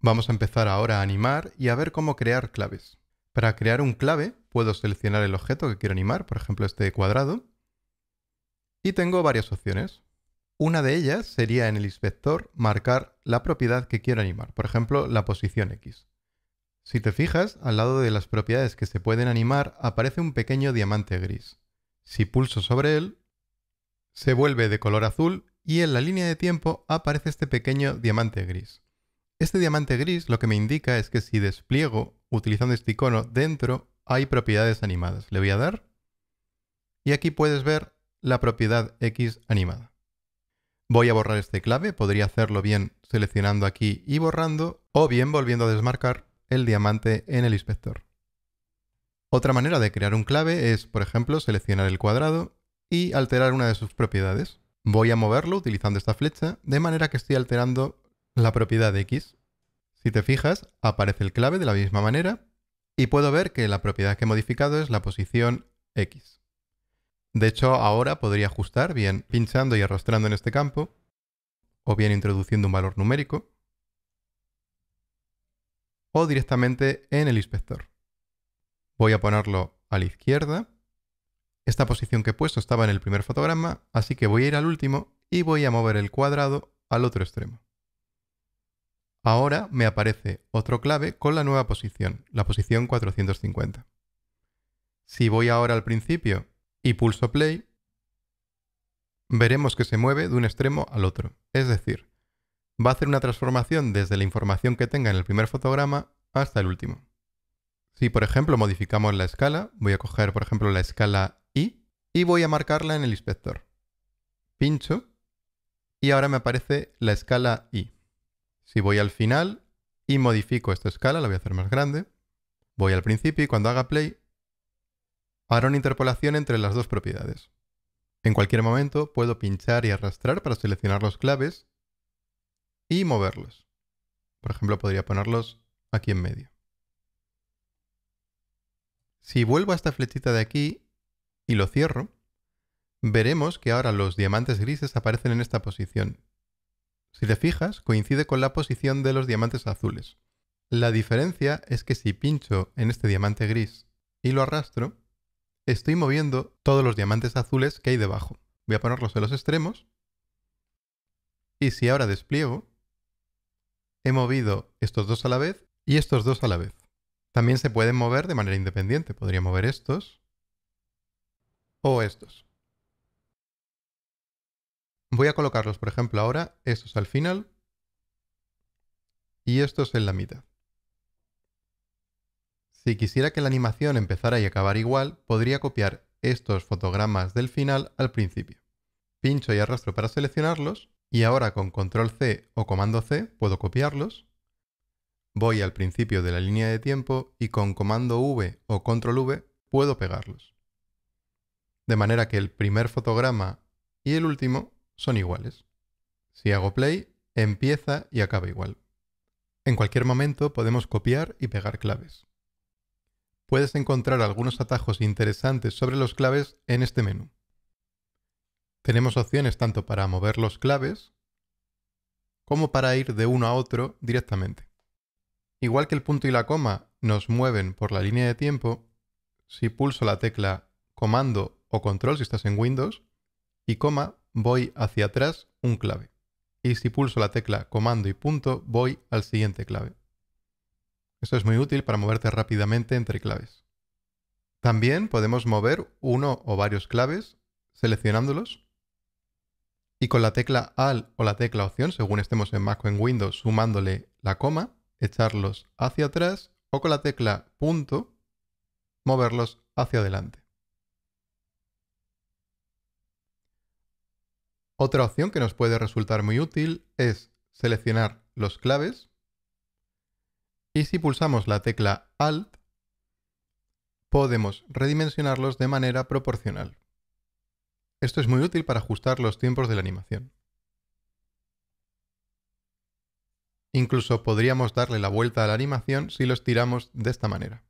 Vamos a empezar ahora a animar y a ver cómo crear claves. Para crear un clave puedo seleccionar el objeto que quiero animar, por ejemplo este cuadrado, y tengo varias opciones. Una de ellas sería en el inspector marcar la propiedad que quiero animar, por ejemplo la posición X. Si te fijas, al lado de las propiedades que se pueden animar aparece un pequeño diamante gris. Si pulso sobre él, se vuelve de color azul y en la línea de tiempo aparece este pequeño diamante gris. Este diamante gris lo que me indica es que si despliego utilizando este icono dentro hay propiedades animadas. Le voy a dar y aquí puedes ver la propiedad X animada. Voy a borrar este clave, podría hacerlo bien seleccionando aquí y borrando o bien volviendo a desmarcar el diamante en el inspector. Otra manera de crear un clave es, por ejemplo, seleccionar el cuadrado y alterar una de sus propiedades. Voy a moverlo utilizando esta flecha, de manera que estoy alterando la propiedad x. Si te fijas, aparece el clave de la misma manera y puedo ver que la propiedad que he modificado es la posición x. De hecho, ahora podría ajustar bien pinchando y arrastrando en este campo o bien introduciendo un valor numérico o directamente en el inspector. Voy a ponerlo a la izquierda. Esta posición que he puesto estaba en el primer fotograma, así que voy a ir al último y voy a mover el cuadrado al otro extremo. Ahora me aparece otro clave con la nueva posición, la posición 450. Si voy ahora al principio y pulso play, veremos que se mueve de un extremo al otro. Es decir, va a hacer una transformación desde la información que tenga en el primer fotograma hasta el último. Si por ejemplo modificamos la escala, voy a coger por ejemplo la escala I y voy a marcarla en el inspector. Pincho y ahora me aparece la escala I. Si voy al final y modifico esta escala, la voy a hacer más grande, voy al principio y cuando haga play, hará una interpolación entre las dos propiedades. En cualquier momento puedo pinchar y arrastrar para seleccionar los claves y moverlos. Por ejemplo, podría ponerlos aquí en medio. Si vuelvo a esta flechita de aquí y lo cierro, veremos que ahora los diamantes grises aparecen en esta posición, si te fijas, coincide con la posición de los diamantes azules. La diferencia es que si pincho en este diamante gris y lo arrastro, estoy moviendo todos los diamantes azules que hay debajo. Voy a ponerlos en los extremos. Y si ahora despliego, he movido estos dos a la vez y estos dos a la vez. También se pueden mover de manera independiente. Podría mover estos o estos. Voy a colocarlos, por ejemplo, ahora, estos al final y estos en la mitad. Si quisiera que la animación empezara y acabara igual, podría copiar estos fotogramas del final al principio. Pincho y arrastro para seleccionarlos y ahora con control C o comando C puedo copiarlos. Voy al principio de la línea de tiempo y con comando V o control V puedo pegarlos. De manera que el primer fotograma y el último son iguales. Si hago play, empieza y acaba igual. En cualquier momento podemos copiar y pegar claves. Puedes encontrar algunos atajos interesantes sobre los claves en este menú. Tenemos opciones tanto para mover los claves como para ir de uno a otro directamente. Igual que el punto y la coma nos mueven por la línea de tiempo, si pulso la tecla comando o control si estás en Windows y coma voy hacia atrás un clave. Y si pulso la tecla comando y punto, voy al siguiente clave. Esto es muy útil para moverte rápidamente entre claves. También podemos mover uno o varios claves seleccionándolos y con la tecla AL o la tecla Opción, según estemos en Mac o en Windows, sumándole la coma, echarlos hacia atrás o con la tecla punto, moverlos hacia adelante. Otra opción que nos puede resultar muy útil es seleccionar los claves y si pulsamos la tecla Alt podemos redimensionarlos de manera proporcional. Esto es muy útil para ajustar los tiempos de la animación. Incluso podríamos darle la vuelta a la animación si los tiramos de esta manera.